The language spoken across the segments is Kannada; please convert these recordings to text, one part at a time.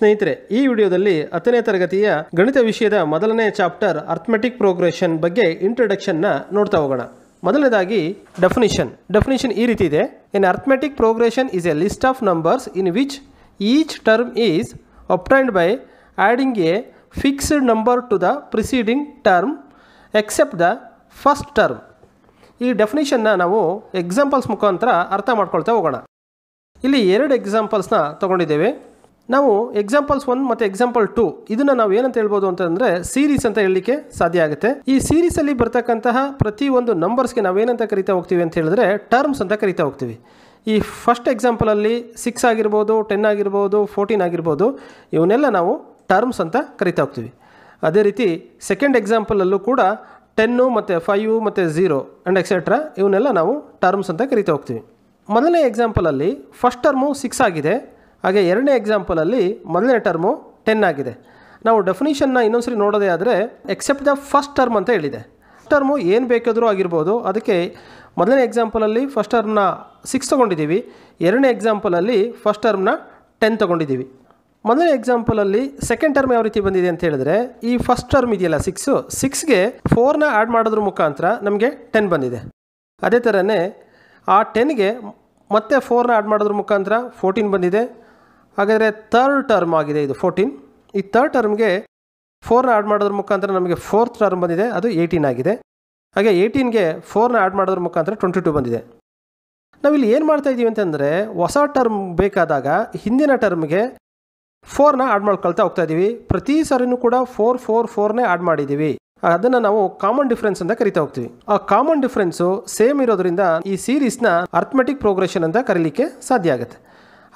ಸ್ನೇಹಿತರೆ ಈ ವಿಡಿಯೋದಲ್ಲಿ ಹತ್ತನೇ ತರಗತಿಯ ಗಣಿತ ವಿಷಯದ ಮೊದಲನೇ ಚಾಪ್ಟರ್ ಅರ್ಥಮೆಟಿಕ್ ಪ್ರೋಗ್ರೆಷನ್ ಬಗ್ಗೆ ಇಂಟ್ರೊಡಕ್ಷನ್ನ ನೋಡ್ತಾ ಹೋಗೋಣ ಮೊದಲನೇದಾಗಿ ಡೆಫಿನಿಷನ್ ಡೆಫಿನಿಷನ್ ಈ ರೀತಿ ಇದೆ an arithmetic progression is a list of numbers in which each term is obtained by adding a fixed number to the preceding term except the first term ಈ ಡೆಫಿನಿಷನ್ನ ನಾವು ಎಕ್ಸಾಂಪಲ್ಸ್ ಮುಖಾಂತರ ಅರ್ಥ ಮಾಡ್ಕೊಳ್ತಾ ಹೋಗೋಣ ಇಲ್ಲಿ ಎರಡು ಎಕ್ಸಾಂಪಲ್ಸ್ನ ತೊಗೊಂಡಿದ್ದೇವೆ ನಾವು ಎಕ್ಸಾಂಪಲ್ಸ್ ಒನ್ ಮತ್ತು ಎಕ್ಸಾಂಪಲ್ ಟು ಇದನ್ನು ನಾವು ಏನಂತ ಹೇಳ್ಬೋದು ಅಂತಂದರೆ ಸೀರೀಸ್ ಅಂತ ಹೇಳಲಿಕ್ಕೆ ಸಾಧ್ಯ ಆಗುತ್ತೆ ಈ ಸೀರೀಸಲ್ಲಿ ಬರ್ತಕ್ಕಂತಹ ಪ್ರತಿಯೊಂದು ನಂಬರ್ಸ್ಗೆ ನಾವೇನಂತ ಕರಿತಾ ಹೋಗ್ತೀವಿ ಅಂತ ಹೇಳಿದ್ರೆ ಟರ್ಮ್ಸ್ ಅಂತ ಕರಿತಾ ಹೋಗ್ತೀವಿ ಈ ಫಸ್ಟ್ ಎಕ್ಸಾಂಪಲಲ್ಲಿ ಸಿಕ್ಸ್ ಆಗಿರ್ಬೋದು ಟೆನ್ ಆಗಿರ್ಬೋದು ಫೋರ್ಟೀನ್ ಆಗಿರ್ಬೋದು ಇವನ್ನೆಲ್ಲ ನಾವು ಟರ್ಮ್ಸ್ ಅಂತ ಕರಿತಾ ಹೋಗ್ತೀವಿ ಅದೇ ರೀತಿ ಸೆಕೆಂಡ್ ಎಕ್ಸಾಂಪಲಲ್ಲೂ ಕೂಡ ಟೆನ್ನು ಮತ್ತು ಫೈವ್ ಮತ್ತು ಝೀರೋ ಆ್ಯಂಡ್ ಎಕ್ಸೆಟ್ರಾ ಇವನ್ನೆಲ್ಲ ನಾವು ಟರ್ಮ್ಸ್ ಅಂತ ಕರಿತಾ ಹೋಗ್ತೀವಿ ಮೊದಲನೇ ಎಕ್ಸಾಂಪಲಲ್ಲಿ ಫಸ್ಟ್ ಟರ್ಮು ಸಿಕ್ಸ್ ಆಗಿದೆ ಹಾಗೆ ಎರಡನೇ ಎಕ್ಸಾಂಪಲಲ್ಲಿ ಮೊದಲನೇ ಟರ್ಮು ಟೆನ್ ಆಗಿದೆ ನಾವು ಡೆಫಿನಿಷನ್ನ ಸರಿ ನೋಡೋದೇ ಆದರೆ ಎಕ್ಸೆಪ್ಟ್ ದ ಫಸ್ಟ್ ಟರ್ಮ್ ಅಂತ ಹೇಳಿದೆ ಟರ್ಮು ಏನು ಬೇಕಾದರೂ ಆಗಿರ್ಬೋದು ಅದಕ್ಕೆ ಮೊದಲನೇ ಎಕ್ಸಾಂಪಲಲ್ಲಿ ಫಸ್ಟ್ ಟರ್ಮ್ನ ಸಿಕ್ಸ್ ತೊಗೊಂಡಿದ್ದೀವಿ ಎರಡನೇ ಎಕ್ಸಾಂಪಲಲ್ಲಿ ಫಸ್ಟ್ ಟರ್ಮ್ನ ಟೆನ್ ತೊಗೊಂಡಿದ್ದೀವಿ ಮೊದಲನೇ ಎಕ್ಸಾಂಪಲಲ್ಲಿ ಸೆಕೆಂಡ್ ಟರ್ಮ್ ಯಾವ ರೀತಿ ಬಂದಿದೆ ಅಂತ ಹೇಳಿದ್ರೆ ಈ ಫಸ್ಟ್ ಟರ್ಮ್ ಇದೆಯಲ್ಲ ಸಿಕ್ಸು ಸಿಕ್ಸ್ಗೆ ಫೋರ್ನ ಆ್ಯಡ್ ಮಾಡೋದ್ರ ಮುಖಾಂತರ ನಮಗೆ ಟೆನ್ ಬಂದಿದೆ ಅದೇ ಥರನೇ ಆ ಟೆನ್ಗೆ ಮತ್ತೆ ಫೋರ್ನ ಆ್ಯಡ್ ಮಾಡೋದ್ರ ಮುಖಾಂತರ ಫೋರ್ಟೀನ್ ಬಂದಿದೆ ಹಾಗಾದರೆ ಥರ್ಡ್ ಟರ್ಮ್ ಆಗಿದೆ ಇದು ಫೋರ್ಟೀನ್ ಈ ಥರ್ಡ್ ಟರ್ಮ್ಗೆ ಫೋರ್ನ ಆ್ಯಡ್ ಮಾಡೋದ್ರ ಮುಖಾಂತರ ನಮಗೆ ಫೋರ್ತ್ ಟರ್ಮ್ ಬಂದಿದೆ ಅದು ಏಯ್ಟೀನ್ ಆಗಿದೆ ಹಾಗೆ ಏಯ್ಟೀನ್ಗೆ ಫೋರ್ನ ಆ್ಯಡ್ ಮಾಡೋದ್ರ ಮುಖಾಂತರ ಟ್ವೆಂಟಿ ಟು ಬಂದಿದೆ ನಾವಿಲ್ಲಿ ಏನು ಮಾಡ್ತಾ ಇದ್ದೀವಿ ಅಂತಂದರೆ ಹೊಸ ಟರ್ಮ್ ಬೇಕಾದಾಗ ಹಿಂದಿನ ಟರ್ಮ್ಗೆ ಫೋರ್ನ ಆ್ಯಡ್ ಮಾಡ್ಕೊಳ್ತಾ ಹೋಗ್ತಾ ಇದ್ದೀವಿ ಪ್ರತಿ ಸಾರಿನೂ ಕೂಡ ಫೋರ್ ಫೋರ್ ಫೋರ್ನೇ ಆ್ಯಡ್ ಮಾಡಿದ್ದೀವಿ ಅದನ್ನು ನಾವು ಕಾಮನ್ ಡಿಫ್ರೆನ್ಸ್ ಅಂತ ಕರಿತಾ ಹೋಗ್ತೀವಿ ಆ ಕಾಮನ್ ಡಿಫ್ರೆನ್ಸು ಸೇಮ್ ಇರೋದ್ರಿಂದ ಈ ಸೀರೀಸ್ನ ಅರ್ಥಮೆಟಿಕ್ ಪ್ರೋಗ್ರೆಷನ್ ಅಂತ ಕರೀಲಿಕ್ಕೆ ಸಾಧ್ಯ ಆಗುತ್ತೆ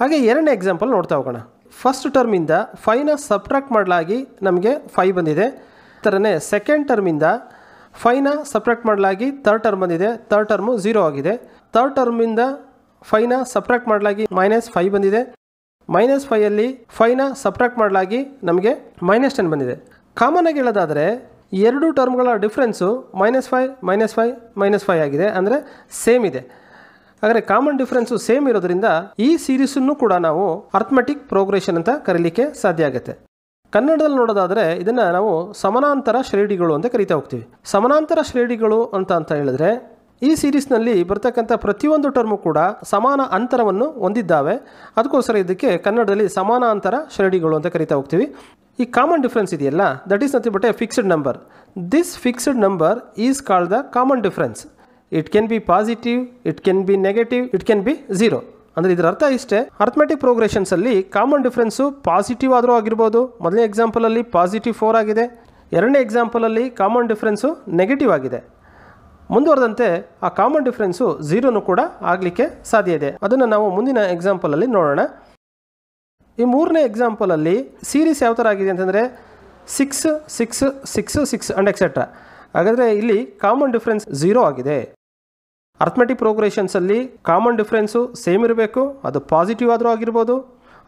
ಹಾಗೆ ಎರಡನೇ ಎಕ್ಸಾಂಪಲ್ ನೋಡ್ತಾ ಹೋಗೋಣ ಫಸ್ಟ್ ಟರ್ಮಿಂದ ಫೈವ್ನ ಸಪ್ರಾಕ್ಟ್ ಮಾಡಲಾಗಿ ನಮಗೆ ಫೈವ್ ಬಂದಿದೆ ಥರನೇ ಸೆಕೆಂಡ್ ಟರ್ಮಿಂದ ಫೈವ್ನ ಸಪ್ರಾಕ್ಟ್ ಮಾಡಲಾಗಿ ಥರ್ಡ್ ಟರ್ಮ್ ಬಂದಿದೆ ತರ್ಡ್ ಟರ್ಮು ಝೀರೋ ಆಗಿದೆ ತರ್ಡ್ ಟರ್ಮಿಂದ ಫೈವ್ನ ಸಪ್ರಾಕ್ಟ್ ಮಾಡಲಾಗಿ ಮೈನಸ್ ಫೈವ್ ಬಂದಿದೆ ಮೈನಸ್ ಫೈಯಲ್ಲಿ ಫೈವ್ನ ಸಪ್ರಾಕ್ಟ್ ಮಾಡಲಾಗಿ ನಮಗೆ ಮೈನಸ್ ಟೆನ್ ಬಂದಿದೆ ಆಗಿ ಹೇಳೋದಾದರೆ ಎರಡು ಟರ್ಮ್ಗಳ difference minus five minus five minus five ಆಗಿದೆ ಅಂದರೆ ಸೇಮ್ ಇದೆ ಆದರೆ ಕಾಮನ್ ಡಿಫರೆನ್ಸ್ ಸೇಮ್ ಇರೋದ್ರಿಂದ ಈ ಸೀರೀಸನ್ನು ಕೂಡ ನಾವು ಅರ್ಥಮೆಟಿಕ್ ಪ್ರೋಗ್ರೆಷನ್ ಅಂತ ಕರೀಲಿಕ್ಕೆ ಸಾಧ್ಯ ಆಗುತ್ತೆ ಕನ್ನಡದಲ್ಲಿ ನೋಡೋದಾದರೆ ಇದನ್ನು ನಾವು ಸಮಾನಾಂತರ ಶ್ರೇಣಿಗಳು ಅಂತ ಕರಿತಾ ಹೋಗ್ತೀವಿ ಸಮಾನಾಂತರ ಶ್ರೇಣಿಗಳು ಅಂತ ಅಂತ ಹೇಳಿದ್ರೆ ಈ ಸೀರೀಸ್ನಲ್ಲಿ ಬರ್ತಕ್ಕಂಥ ಪ್ರತಿಯೊಂದು ಟರ್ಮು ಕೂಡ ಸಮಾನ ಅಂತರವನ್ನು ಹೊಂದಿದ್ದಾವೆ ಅದಕ್ಕೋಸ್ಕರ ಇದಕ್ಕೆ ಕನ್ನಡದಲ್ಲಿ ಸಮಾನಾಂತರ ಶ್ರೇಣಿಗಳು ಅಂತ ಕರಿತಾ ಹೋಗ್ತೀವಿ ಈ ಕಾಮನ್ ಡಿಫ್ರೆನ್ಸ್ ಇದೆಯಲ್ಲ that is nothing but a fixed number this fixed number is called the common difference it can be positive it can be negative it can be zero ಅಂದರೆ ಇದರ ಅರ್ಥ ಇಷ್ಟೇ ಅರ್ಥಮೆಟಿಕ್ ಪ್ರೋಗ್ರೆಷನ್ಸಲ್ಲಿ ಕಾಮನ್ ಡಿಫ್ರೆನ್ಸು ಪಾಸಿಟಿವ್ ಆದರೂ ಆಗಿರ್ಬೋದು ಮೊದಲನೇ ಎಕ್ಸಾಂಪಲಲ್ಲಿ ಪಾಸಿಟಿವ್ ಫೋರ್ ಆಗಿದೆ ಎರಡನೇ ಎಕ್ಸಾಂಪಲಲ್ಲಿ ಕಾಮನ್ ಡಿಫ್ರೆನ್ಸು ನೆಗೆಟಿವ್ ಆಗಿದೆ ಮುಂದುವರೆದಂತೆ ಆ ಕಾಮನ್ ಡಿಫ್ರೆನ್ಸು ಝೀರೋನು ಕೂಡ ಆಗಲಿಕ್ಕೆ ಸಾಧ್ಯ ಇದೆ ಅದನ್ನು ನಾವು ಮುಂದಿನ ಎಕ್ಸಾಂಪಲಲ್ಲಿ ನೋಡೋಣ ಈ ಮೂರನೇ ಎಕ್ಸಾಂಪಲಲ್ಲಿ ಸೀರೀಸ್ ಯಾವ ಥರ ಆಗಿದೆ ಅಂತಂದರೆ six six six six and etcetera ಹಾಗಾದರೆ ಇಲ್ಲಿ ಕಾಮನ್ ಡಿಫ್ರೆನ್ಸ್ ಝೀರೋ ಆಗಿದೆ ಅರ್ಥಮೆಟಿಕ್ ಪ್ರೋಗ್ರೆಷನ್ಸಲ್ಲಿ ಕಾಮನ್ ಡಿಫ್ರೆನ್ಸು ಸೇಮ್ ಇರಬೇಕು ಅದು ಪಾಸಿಟಿವ್ ಆದರೂ ಆಗಿರ್ಬೋದು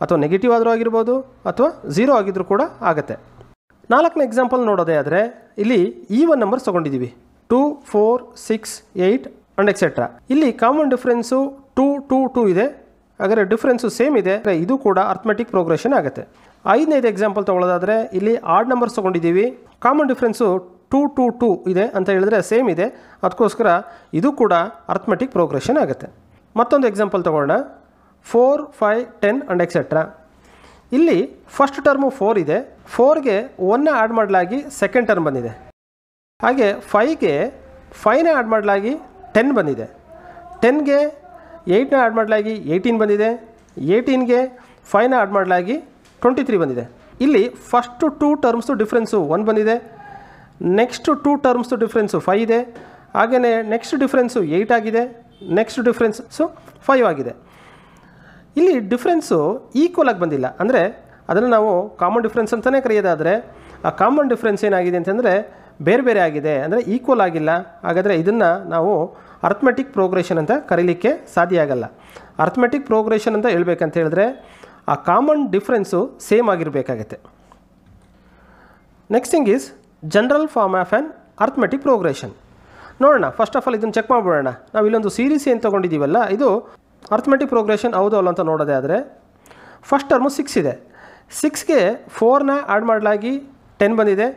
ಅಥವಾ ನೆಗೆಟಿವ್ ಆದರೂ ಆಗಿರ್ಬೋದು ಅಥವಾ ಝೀರೋ ಆಗಿದ್ದರೂ ಕೂಡ ಆಗುತ್ತೆ ನಾಲ್ಕನೇ ಎಕ್ಸಾಂಪಲ್ ನೋಡೋದೇ ಆದರೆ ಇಲ್ಲಿ ಈ ಒನ್ ನಂಬರ್ಸ್ ತೊಗೊಂಡಿದ್ದೀವಿ two four six eight and etcetera ಇಲ್ಲಿ common difference two two two ಇದೆ ಹಾಗಾದರೆ ಡಿಫ್ರೆನ್ಸು ಸೇಮ್ ಇದೆ ಇದು ಕೂಡ ಅರ್ಥಮೆಟಿಕ್ ಪ್ರೋಗ್ರೆಷನ್ ಆಗುತ್ತೆ ಐದನೇದು ಎಕ್ಸಾಂಪಲ್ ತೊಗೊಳ್ಳೋದಾದರೆ ಇಲ್ಲಿ ಆರ್ಡ್ ನಂಬರ್ಸ್ ತೊಗೊಂಡಿದ್ದೀವಿ common difference two two two ಇದೆ ಅಂತ ಹೇಳಿದ್ರೆ ಸೇಮ್ ಇದೆ ಅದಕ್ಕೋಸ್ಕರ ಇದು ಕೂಡ ಅರ್ಥಮೆಟಿಕ್ ಪ್ರೋಗ್ರೆಷನ್ ಆಗುತ್ತೆ ಮತ್ತೊಂದು ಎಕ್ಸಾಂಪಲ್ ತೊಗೊಳ್ಳೋಣ four five ten and etcetera ಇಲ್ಲಿ ಫಸ್ಟ್ ಟರ್ಮು ಫೋರ್ ಇದೆ ಫೋರ್ಗೆ ಒನ್ನ ಆ್ಯಡ್ ಮಾಡಲಾಗಿ ಸೆಕೆಂಡ್ ಟರ್ಮ್ ಬಂದಿದೆ ಹಾಗೆ ಫೈಗೆ ಫೈನ ಆ್ಯಡ್ ಮಾಡಲಾಗಿ ಟೆನ್ ಬಂದಿದೆ ಟೆನ್ಗೆ ಏಯ್ಟ್ನ ಆ್ಯಡ್ ಮಾಡಲಾಗಿ ಏಯ್ಟೀನ್ ಬಂದಿದೆ ಏಯ್ಟೀನ್ಗೆ ಫೈನ ಆ್ಯಡ್ ಮಾಡಲಾಗಿ ಟ್ವೆಂಟಿ ತ್ರೀ ಬಂದಿದೆ ಇಲ್ಲಿ first two terms difference one ಬಂದಿದೆ next two terms difference five ಇದೆ ಹಾಗೆಯೇ ನೆಕ್ಸ್ಟ್ ಡಿಫ್ರೆನ್ಸು ಏಯ್ಟ್ ಆಗಿದೆ ನೆಕ್ಸ್ಟ್ ಡಿಫ್ರೆನ್ಸು ಫೈವ್ ಆಗಿದೆ ಇಲ್ಲಿ ಡಿಫ್ರೆನ್ಸು ಈಕ್ವಲ್ ಆಗಿ ಬಂದಿಲ್ಲ ಅಂದರೆ ಅದನ್ನು ನಾವು ಕಾಮನ್ ಡಿಫ್ರೆನ್ಸ್ ಅಂತಲೇ ಕರೆಯೋದಾದರೆ ಆ ಕಾಮನ್ ಡಿಫ್ರೆನ್ಸ್ ಏನಾಗಿದೆ ಅಂತಂದರೆ ಬೇರೆ ಬೇರೆ ಆಗಿದೆ ಅಂದರೆ ಈಕ್ವಲ್ ಆಗಿಲ್ಲ ಹಾಗಾದರೆ ಇದನ್ನು ನಾವು ಅರ್ಥಮೆಟಿಕ್ ಪ್ರೋಗ್ರೆಷನ್ ಅಂತ ಕರೀಲಿಕ್ಕೆ ಸಾಧ್ಯ ಆಗಲ್ಲ ಅರ್ಥಮೆಟಿಕ್ ಪ್ರೋಗ್ರೆಷನ್ ಅಂತ ಹೇಳ್ಬೇಕಂತ ಹೇಳಿದ್ರೆ ಆ ಕಾಮನ್ ಡಿಫ್ರೆನ್ಸು ಸೇಮ್ ಆಗಿರಬೇಕಾಗತ್ತೆ next thing is general form of an arithmetic progression ನೋಡೋಣ ಫಸ್ಟ್ ಆಫ್ ಆಲ್ ಇದನ್ನು ಚೆಕ್ ಮಾಡಿಬಿಡೋಣ ನಾವು ಇಲ್ಲೊಂದು ಸೀರೀಸ್ ಏನು ತೊಗೊಂಡಿದ್ದೀವಲ್ಲ ಇದು ಅರ್ಥಮೆಟಿಕ್ ಪ್ರೋಗ್ರೆಷನ್ ಹೌದು ಅಲ್ಲ ಅಂತ ನೋಡೋದೇ ಆದರೆ ಫಸ್ಟ್ ಟರ್ಮು ಸಿಕ್ಸ್ ಇದೆ ಸಿಕ್ಸ್ಗೆ ಫೋರ್ನ ಆ್ಯಡ್ ಮಾಡಲಾಗಿ ಟೆನ್ ಬಂದಿದೆ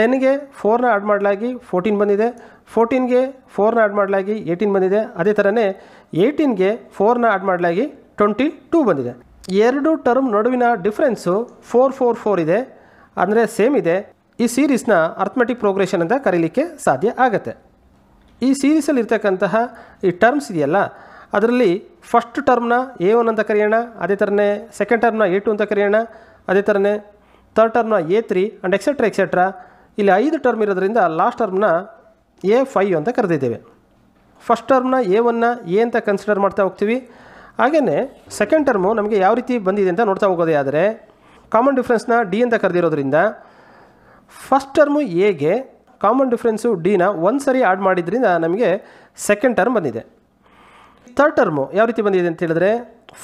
ಟೆನ್ಗೆ ಫೋರ್ನ ಆ್ಯಡ್ ಮಾಡಲಾಗಿ ಫೋರ್ಟೀನ್ ಬಂದಿದೆ ಫೋರ್ಟೀನ್ಗೆ ಫೋರ್ನ ಆ್ಯಡ್ ಮಾಡಲಾಗಿ ಏಯ್ಟೀನ್ ಬಂದಿದೆ ಅದೇ ಥರನೇ ಏಯ್ಟೀನ್ಗೆ ಫೋರ್ನ ಆ್ಯಡ್ ಮಾಡಲಾಗಿ ಟ್ವೆಂಟಿ ಟೂ ಬಂದಿದೆ ಎರಡು ಟರ್ಮ್ ನಡುವಿನ ಡಿಫ್ರೆನ್ಸು ಫೋರ್ ಫೋರ್ ಫೋರ್ ಇದೆ ಅಂದರೆ ಸೇಮ್ ಇದೆ ಈ ಸೀರೀಸ್ನ ಅರ್ಥಮೆಟಿಕ್ ಪ್ರೋಗ್ರೆಷನ್ ಅಂತ ಕರೀಲಿಕ್ಕೆ ಸಾಧ್ಯ ಆಗುತ್ತೆ ಈ ಸೀರೀಸಲ್ಲಿ ಇರ್ತಕ್ಕಂತಹ ಈ ಟರ್ಮ್ಸ್ ಇದೆಯಲ್ಲ ಅದರಲ್ಲಿ ಫಸ್ಟ್ ಟರ್ಮ್ನ ಎ ಒನ್ ಅಂತ ಕರೆಯೋಣ ಅದೇ ಥರನೇ ಸೆಕೆಂಡ್ ಟರ್ಮ್ನ ಎ ಟು ಅಂತ ಕರೆಯೋಣ ಅದೇ ಥರನೇ ತರ್ಡ್ ಟರ್ಮ್ನ a three and etcetera etcetera ಇಲ್ಲಿ ಐದು ಟರ್ಮ್ ಇರೋದ್ರಿಂದ ಲಾಸ್ಟ್ ಟರ್ಮ್ನ ಎ ಫೈವ್ ಅಂತ ಕರೆದಿದ್ದೇವೆ ಫಸ್ಟ್ ಟರ್ಮ್ನ ಎ ಒನ್ನ ಎ ಅಂತ ಕನ್ಸಿಡರ್ ಮಾಡ್ತಾ ಹೋಗ್ತೀವಿ ಹಾಗೆಯೇ ಸೆಕೆಂಡ್ ಟರ್ಮು ನಮಗೆ ಯಾವ ರೀತಿ ಬಂದಿದೆ ಅಂತ ನೋಡ್ತಾ ಹೋಗೋದೇ ಆದರೆ ಕಾಮನ್ ಡಿಫ್ರೆನ್ಸ್ನ ಡಿ ಅಂತ ಕರೆದಿರೋದ್ರಿಂದ ಫಸ್ಟ್ ಟರ್ಮು ಎಗೆ ಕಾಮನ್ ಡಿಫ್ರೆನ್ಸು ಡಿನ ಒಂದು ಸರಿ ಆ್ಯಡ್ ಮಾಡಿದ್ರಿಂದ ನಮಗೆ ಸೆಕೆಂಡ್ ಟರ್ಮ್ ಬಂದಿದೆ ಥರ್ಡ್ ಟರ್ಮು ಯಾವ ರೀತಿ ಬಂದಿದೆ ಅಂತ ಹೇಳಿದ್ರೆ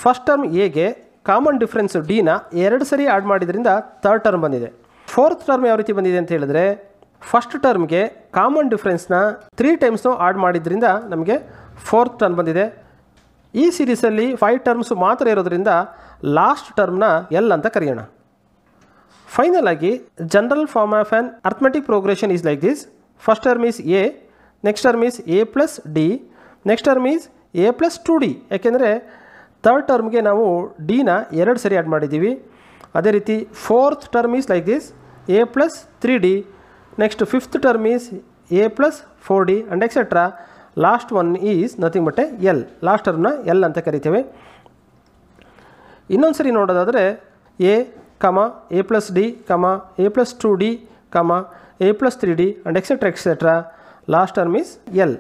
ಫಸ್ಟ್ ಟರ್ಮ್ ಎಗೆ ಕಾಮನ್ ಡಿಫ್ರೆನ್ಸು ಡಿನ ಎರಡು ಸರಿ ಆ್ಯಡ್ ಮಾಡಿದ್ರಿಂದ ಥರ್ಡ್ ಟರ್ಮ್ ಬಂದಿದೆ ಫೋರ್ತ್ ಟರ್ಮ್ ಯಾವ ರೀತಿ ಬಂದಿದೆ ಅಂತ ಹೇಳಿದ್ರೆ ಫಸ್ಟ್ ಟರ್ಮ್ಗೆ ಕಾಮನ್ ಡಿಫ್ರೆನ್ಸ್ನ ತ್ರೀ ಟೈಮ್ಸ್ನು ಆ್ಯಡ್ ಮಾಡಿದ್ರಿಂದ ನಮಗೆ ಫೋರ್ತ್ ಟರ್ಮ್ ಬಂದಿದೆ ಈ ಸೀರೀಸಲ್ಲಿ ಫೈವ್ ಟರ್ಮ್ಸ್ ಮಾತ್ರ ಇರೋದ್ರಿಂದ ಲಾಸ್ಟ್ ಟರ್ಮ್ನ ಎಲ್ ಅಂತ ಕರೆಯೋಣ ಫೈನಲ್ ಆಗಿ general form of an arithmetic progression is like this first term is a next term is a plus d next term is a plus two d ಯಾಕೆಂದರೆ ತರ್ಡ್ ಟರ್ಮ್ಗೆ ನಾವು ಡಿನ ಎರಡು ಸರಿ ಆ್ಯಡ್ ಮಾಡಿದ್ದೀವಿ ಅದೇ ರೀತಿ fourth term is like this a plus three d next fifth term is a plus four d and etcetera last one is nothing but l last ಟರ್ಮ್ನ ಎಲ್ ಅಂತ ಕರಿತೇವೆ ಇನ್ನೊಂದು ಸರಿ ನೋಡೋದಾದರೆ a a plus d plus a plus two d 2d a plus three d and etcetera etcetera last term is l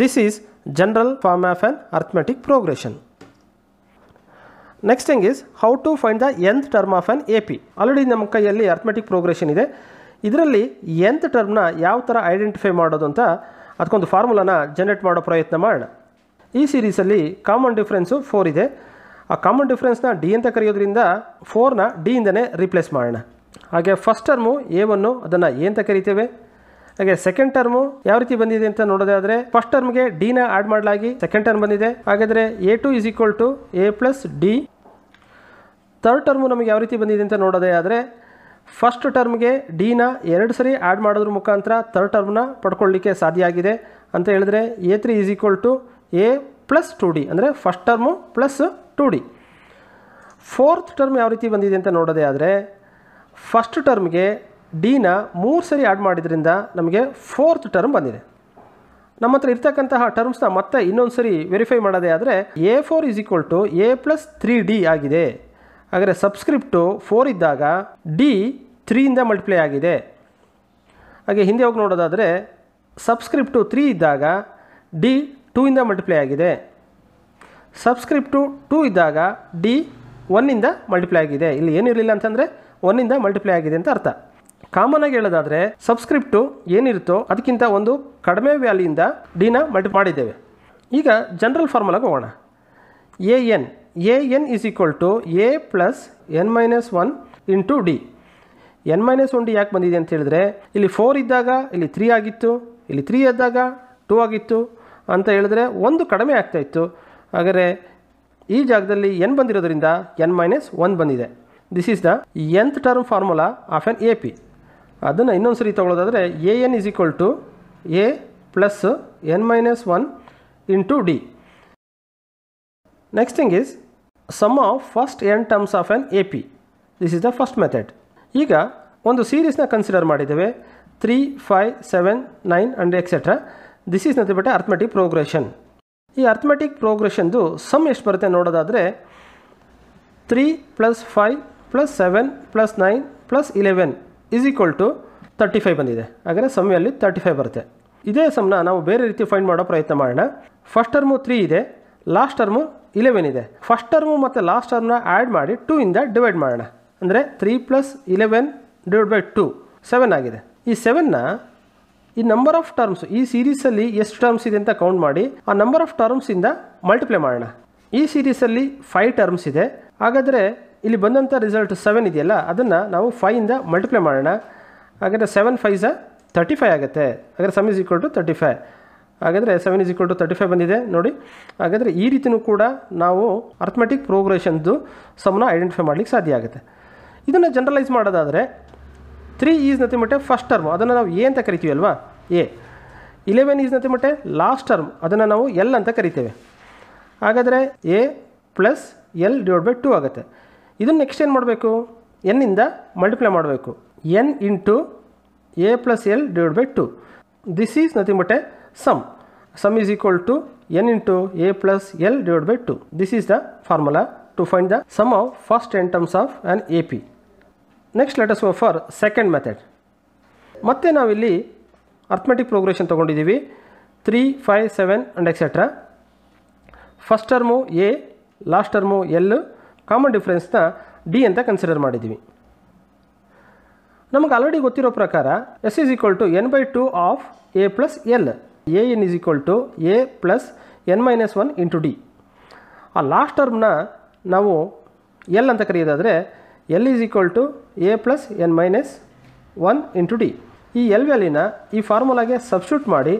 this is general form of an arithmetic progression. Next thing is how to find the nth term of an A P already ನಮ್ಮ ಕೈಯಲ್ಲಿ ಅರ್ಥಮೆಟಿಕ್ ಪ್ರೋಗ್ರೆಷನ್ ಇದೆ ಇದರಲ್ಲಿ ಎಂತ್ ಟರ್ಮ್ನ ಯಾವ ಥರ ಐಡೆಂಟಿಫೈ ಮಾಡೋದು ಅಂತ ಅದಕ್ಕೊಂದು ಫಾರ್ಮುಲಾನ ಜನರೇಟ್ ಮಾಡೋ ಪ್ರಯತ್ನ ಮಾಡೋಣ ಈ ಸೀರೀಸಲ್ಲಿ ಕಾಮನ್ ಡಿಫ್ರೆನ್ಸು ಫೋರ್ ಇದೆ ಆ ಕಾಮನ್ ಡಿಫ್ರೆನ್ಸ್ನ ಡಿ ಅಂತ ಕರೆಯೋದ್ರಿಂದ ಫೋರ್ನ ಇಂದನೇ ರಿಪ್ಲೇಸ್ ಮಾಡೋಣ ಹಾಗೆ ಫಸ್ಟ್ ಟರ್ಮು ಎ ಒನ್ನು ಅದನ್ನು ಎ ಅಂತ ಕರಿತೇವೆ ಹಾಗೆ ಸೆಕೆಂಡ್ ಟರ್ಮು ಯಾವ ರೀತಿ ಬಂದಿದೆ ಅಂತ ನೋಡೋದಾದರೆ ಫಸ್ಟ್ ಟರ್ಮ್ಗೆ ಡಿನ ಆ್ಯಡ್ ಮಾಡಲಾಗಿ ಸೆಕೆಂಡ್ ಟರ್ಮ್ ಬಂದಿದೆ ಹಾಗಾದರೆ a two is equal to a plus d third term ನಮಗೆ ಯಾವ ರೀತಿ ಬಂದಿದೆ ಅಂತ ನೋಡೋದೇ ಆದರೆ ಫಸ್ಟ್ ಟರ್ಮ್ಗೆ ಡಿನ ಎರಡು ಸರಿ ಆ್ಯಡ್ ಮಾಡೋದ್ರ ಮುಖಾಂತರ ತರ್ಡ್ ಟರ್ಮ್ನ ಪಡ್ಕೊಳ್ಳಿಕ್ಕೆ ಸಾಧ್ಯ ಆಗಿದೆ ಅಂತ ಹೇಳಿದ್ರೆ a three is equal to a plus two d ಅಂದರೆ first term plus two d fourth term ಯಾವ ರೀತಿ ಬಂದಿದೆ ಅಂತ ನೋಡೋದೇ ಆದರೆ ಫಸ್ಟ್ ಟರ್ಮ್ಗೆ ಡಿನ ಮೂರು ಸರಿ ಆ್ಯಡ್ ಮಾಡಿದ್ರಿಂದ ನಮಗೆ ಫೋರ್ತ್ ಟರ್ಮ್ ಬಂದಿದೆ ನಮ್ಮ ಹತ್ರ ಇರ್ತಕ್ಕಂತಹ ಟರ್ಮ್ಸ್ನ ಮತ್ತೆ ಇನ್ನೊಂದು ಸರಿ ವೆರಿಫೈ ಮಾಡೋದೇ ಆದರೆ a four is equal to a plus three d ಆಗಿದೆ ಹಾಗಾದರೆ ಸಬ್ಸ್ಕ್ರಿಪ್ಟು ಫೋರ್ ಇದ್ದಾಗ ಡಿ ತ್ರೀಯಿಂದ ಮಲ್ಟಿಪ್ಲೈ ಆಗಿದೆ ಹಾಗೆ ಹಿಂದೆ ಹೋಗಿ ನೋಡೋದಾದರೆ ಸಬ್ಸ್ಕ್ರಿಪ್ಟು ತ್ರೀ ಇದ್ದಾಗ ಡಿ ಟೂಯಿಂದ ಮಲ್ಟಿಪ್ಲೈ ಆಗಿದೆ ಸಬ್ಸ್ಕ್ರಿಪ್ಟು ಟೂ ಇದ್ದಾಗ ಡಿ ಒನ್ನಿಂದ ಮಲ್ಟಿಪ್ಲೈ ಆಗಿದೆ ಇಲ್ಲಿ ಏನಿರಲಿಲ್ಲ ಅಂತಂದರೆ ಒನ್ನಿಂದ ಮಲ್ಟಿಪ್ಲೈ ಆಗಿದೆ ಅಂತ ಅರ್ಥ ಕಾಮನ್ ಆಗಿ ಹೇಳೋದಾದರೆ ಸಬ್ಸ್ಕ್ರಿಪ್ಟು ಏನಿರುತ್ತೋ ಅದಕ್ಕಿಂತ ಒಂದು ಕಡಿಮೆ ವ್ಯಾಲ್ಯೂಯಿಂದ ಡಿನ ಮಲ್ಟಿ ಮಾಡಿದ್ದೇವೆ ಈಗ ಜನರಲ್ ಫಾರ್ಮುಲಾಗೆ ಹೋಗೋಣ a n a n is equal to a plus n minus one into d n minus one d ಯಾಕೆ ಬಂದಿದೆ ಅಂತ ಹೇಳಿದ್ರೆ ಇಲ್ಲಿ ಫೋರ್ ಇದ್ದಾಗ ಇಲ್ಲಿ ತ್ರೀ ಆಗಿತ್ತು ಇಲ್ಲಿ ತ್ರೀ ಇದ್ದಾಗ ಟೂ ಆಗಿತ್ತು ಅಂತ ಹೇಳಿದ್ರೆ ಒಂದು ಕಡಿಮೆ ಆಗ್ತಾಯಿತ್ತು ಹಾಗಾದರೆ ಈ ಜಾಗದಲ್ಲಿ ಎನ್ ಬಂದಿರೋದ್ರಿಂದ ಎನ್ ಮೈನಸ್ ಒನ್ ಬಂದಿದೆ this is the nth term formula of an A P ಅದನ್ನು ಇನ್ನೊಂದು ಸರಿ ತೊಗೊಳ್ಳೋದಾದರೆ a n is equal to a plus n minus one into d next thing is sum of first n terms of an A P this is the first method ಈಗ ಒಂದು ಸೀರೀಸ್ನ ಕನ್ಸಿಡರ್ ಮಾಡಿದ್ದೇವೆ three five seven nine and etcetera this is nothing but arithmetic progression ಈ ಅರ್ಥಮೆಟಿಕ್ ಪ್ರೋಗ್ರೆಷನ್ದು ಸಮ್ ಎಷ್ಟು ಬರುತ್ತೆ ನೋಡೋದಾದರೆ three plus five plus seven plus nine plus eleven is equal to thirty five ಬಂದಿದೆ ಹಾಗಾದರೆ ಸಮಯಲ್ಲಿ ತರ್ಟಿ ಫೈವ್ ಬರುತ್ತೆ ಇದೇ ಸಮ್ನ ನಾವು ಬೇರೆ ರೀತಿ ಫೈಂಡ್ ಮಾಡೋ ಪ್ರಯತ್ನ ಮಾಡೋಣ ಫಸ್ಟ್ ಟರ್ಮು ತ್ರೀ ಇದೆ ಲಾಸ್ಟ್ ಟರ್ಮು ಇಲೆವೆನ್ ಇದೆ ಫಸ್ಟ್ ಟರ್ಮು ಮತ್ತು ಲಾಸ್ಟ್ ಟರ್ಮ್ನ ಆ್ಯಡ್ ಮಾಡಿ ಟೂ ಇಂದ ಡಿವೈಡ್ ಮಾಡೋಣ ಅಂದರೆ three plus eleven divide by two seven ಆಗಿದೆ ಈ ಸೆವೆನ್ನ ಈ ನಂಬರ್ ಆಫ್ ಟರ್ಮ್ಸ್ ಈ ಸೀರೀಸಲ್ಲಿ ಎಷ್ಟು ಟರ್ಮ್ಸ್ ಇದೆ ಅಂತ ಕೌಂಟ್ ಮಾಡಿ ಆ ನಂಬರ್ ಆಫ್ ಟರ್ಮ್ಸಿಂದ ಮಲ್ಟಿಪ್ಲೈ ಮಾಡೋಣ ಈ ಸೀರೀಸಲ್ಲಿ ಫೈವ್ ಟರ್ಮ್ಸ್ ಇದೆ ಹಾಗಾದರೆ ಇಲ್ಲಿ ಬಂದಂಥ ರಿಸಲ್ಟ್ ಸೆವೆನ್ ಇದೆಯಲ್ಲ ಅದನ್ನು ನಾವು ಫೈಯಿಂದ ಮಲ್ಟಿಪ್ಲೈ ಮಾಡೋಣ ಹಾಗಾದರೆ ಸೆವೆನ್ ಫೈವ್ಸ ತರ್ಟಿ ಫೈವ್ ಆಗುತ್ತೆ ಹಾಗಾದರೆ sum is equal to thirty five ಹಾಗಾದರೆ seven is equal to thirty five ಬಂದಿದೆ ನೋಡಿ ಹಾಗಾದರೆ ಈ ರೀತಿಯೂ ಕೂಡ ನಾವು ಅರ್ಥಮೆಟಿಕ್ ಪ್ರೋಗ್ರೆಷನ್ದು ಸಮನ ಐಡೆಂಟಿಫೈ ಮಾಡಲಿಕ್ಕೆ ಸಾಧ್ಯ ಆಗುತ್ತೆ ಇದನ್ನು ಜನರಲೈಸ್ ಮಾಡೋದಾದರೆ three is nothing but first term ಅದನ್ನು ನಾವು ಎ ಅಂತ ಕರಿತೀವಿ ಅಲ್ವಾ a eleven is nothing but last term ಅದನ್ನು ನಾವು ಎಲ್ ಅಂತ ಕರಿತೇವೆ ಹಾಗಾದರೆ a plus l divide by two ಆಗುತ್ತೆ ಇದನ್ನು ನೆಕ್ಸ್ಟ್ ಏನು ಮಾಡಬೇಕು ಎನ್ನಿಂದ ಮಲ್ಟಿಪ್ಲೈ ಮಾಡಬೇಕು n into a plus l divide by two this is nothing but sum sum is equal to n into a plus l divide by two this is the formula to find the sum of first n terms of an A P next let us go for second method ಮತ್ತೆ ನಾವಿಲ್ಲಿ ಅರ್ಥಮೆಟಿಕ್ ಪ್ರೋಗ್ರೆಷನ್ ತೊಗೊಂಡಿದ್ದೀವಿ three five seven and etcetera first term a last term l common ಡಿಫ್ರೆನ್ಸ್ನ ಡಿ ಅಂತ ಕನ್ಸಿಡರ್ ಮಾಡಿದ್ದೀವಿ ನಮಗೆ ಆಲ್ರೆಡಿ ಗೊತ್ತಿರೋ ಪ್ರಕಾರ s is equal to n by two of a plus l a n is equal to a plus n minus one into d ಆ ಲಾಸ್ಟ್ ಟರ್ಮ್ನ ನಾವು ಎಲ್ ಅಂತ ಕರೆಯೋದಾದರೆ l is equal to a plus n minus one into d ಈ ಎಲ್ ವ್ಯಾಲ್ಯೂನ ಈ ಫಾರ್ಮುಲಾಗೆ ಸಬ್ಸ್ಟ್ಯೂಟ್ ಮಾಡಿ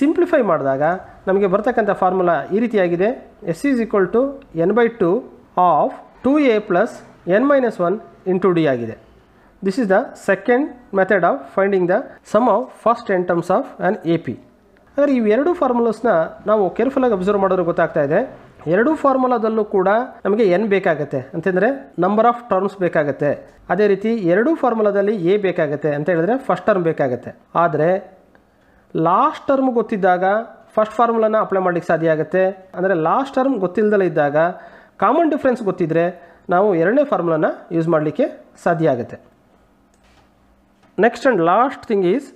ಸಿಂಪ್ಲಿಫೈ ಮಾಡಿದಾಗ ನಮಗೆ ಬರ್ತಕ್ಕಂಥ ಫಾರ್ಮುಲಾ ಈ ರೀತಿಯಾಗಿದೆ s is equal to n by two of two a plus n minus one into d ಆಗಿದೆ this is the second method of finding the sum of first n terms of an A P ಆದರೆ ಇವೆರಡು ಫಾರ್ಮುಲಾಸ್ನ ನಾವು ಕೇರ್ಫುಲ್ಲಾಗಿ ಅಬ್ಸರ್ವ್ ಮಾಡೋದು ಗೊತ್ತಾಗ್ತಾ ಇದೆ ಎರಡೂ ಫಾರ್ಮುಲಾದಲ್ಲೂ ಕೂಡ ನಮಗೆ ಎನ್ ಬೇಕಾಗುತ್ತೆ ಅಂತಂದರೆ ನಂಬರ್ ಆಫ್ ಟರ್ಮ್ಸ್ ಬೇಕಾಗುತ್ತೆ ಅದೇ ರೀತಿ ಎರಡೂ ಫಾರ್ಮುಲಾದಲ್ಲಿ ಎ ಬೇಕಾಗುತ್ತೆ ಅಂತ ಹೇಳಿದ್ರೆ ಫಸ್ಟ್ ಟರ್ಮ್ ಬೇಕಾಗುತ್ತೆ ಆದರೆ ಲಾಸ್ಟ್ ಟರ್ಮ್ ಗೊತ್ತಿದ್ದಾಗ ಫಸ್ಟ್ ಫಾರ್ಮುಲಾನ ಅಪ್ಲೈ ಮಾಡಲಿಕ್ಕೆ ಸಾಧ್ಯ ಆಗುತ್ತೆ ಅಂದರೆ ಲಾಸ್ಟ್ ಟರ್ಮ್ ಗೊತ್ತಿಲ್ಲದಲ್ಲೇ ಇದ್ದಾಗ ಕಾಮನ್ ಡಿಫ್ರೆನ್ಸ್ ಗೊತ್ತಿದ್ದರೆ ನಾವು ಎರಡನೇ ಫಾರ್ಮುಲಾನ ಯೂಸ್ ಮಾಡಲಿಕ್ಕೆ ಸಾಧ್ಯ ಆಗುತ್ತೆ next and last thing is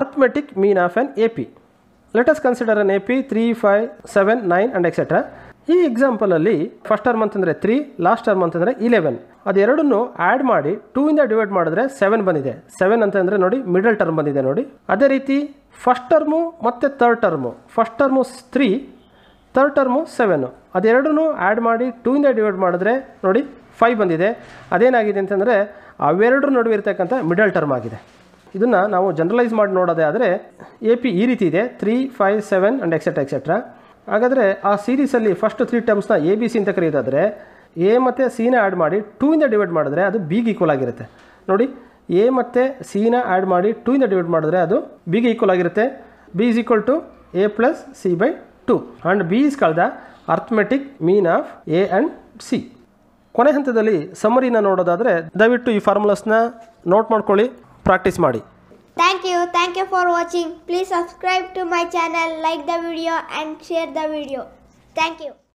arithmetic mean of an A P let's consider an A P three five seven nine and etcetera ಈ ಎಕ್ಸಾಂಪಲಲ್ಲಿ ಫಸ್ಟ್ ಟರ್ಮ್ ಅಂತಂದರೆ ತ್ರೀ ಲಾಸ್ಟ್ ಟರ್ಮ್ ಅಂತಂದರೆ ಇಲೆವೆನ್ ಅದೆರಡನ್ನು ಆ್ಯಡ್ ಮಾಡಿ ಟೂ ಇಂದ ಡಿವೈಡ್ ಮಾಡಿದ್ರೆ ಸೆವೆನ್ ಬಂದಿದೆ ಸೆವೆನ್ ಅಂತಂದರೆ ನೋಡಿ ಮಿಡಲ್ ಟರ್ಮ್ ಬಂದಿದೆ ನೋಡಿ ಅದೇ ರೀತಿ ಫಸ್ಟ್ ಟರ್ಮು ಮತ್ತು third term first term three third term seven ಅದೆರಡನ್ನು ಆ್ಯಡ್ ಮಾಡಿ ಟೂ ಇಂದ ಡಿವೈಡ್ ಮಾಡಿದ್ರೆ ನೋಡಿ ಫೈವ್ ಬಂದಿದೆ ಅದೇನಾಗಿದೆ ಅಂತಂದರೆ ಅವೆರಡರ ನಡುವೆ ಇರತಕ್ಕಂಥ ಮಿಡಲ್ ಟರ್ಮ್ ಆಗಿದೆ ಇದನ್ನು ನಾವು ಜನರಲೈಸ್ ಮಾಡಿ ನೋಡೋದೇ ಆದರೆ ಎ ಪಿ ಈ ರೀತಿ ಇದೆ three five seven and etcetera etcetera ಹಾಗಾದರೆ ಆ ಸೀರೀಸಲ್ಲಿ ಫಸ್ಟ್ ತ್ರೀ ಟರ್ಮ್ಸ್ನ ಎ ಬಿ ಸಿ ಅಂತ ಕರೆಯೋದಾದರೆ ಎ ಮತ್ತು ಸಿನ ಆ್ಯಡ್ ಮಾಡಿ ಇಂದ ಡಿವೈಡ್ ಮಾಡಿದ್ರೆ ಅದು ಬಿಗೆ ಈಕ್ವಲ್ ಆಗಿರುತ್ತೆ ನೋಡಿ ಎ ಮತ್ತು ಸಿನ ಆ್ಯಡ್ ಮಾಡಿ ಟೂಯಿಂದ ಡಿವೈಡ್ ಮಾಡಿದ್ರೆ ಅದು ಬಿಗೆ ಈಕ್ವಲ್ ಆಗಿರುತ್ತೆ b is equal to a plus c by two and b is ಕಳೆದ arithmetic mean of a and c ಕೊನೆ ಹಂತದಲ್ಲಿ ಸಮರಿನ ನೋಡೋದಾದರೆ ದಯವಿಟ್ಟು ಈ ಫಾರ್ಮುಲಾಸ್ನ ನೋಟ್ ಮಾಡ್ಕೊಳ್ಳಿ ಪ್ರಾಕ್ಟೀಸ್ ಮಾಡಿ Thank you. Thank you for watching. Please subscribe to my channel, like the video and share the video. Thank you.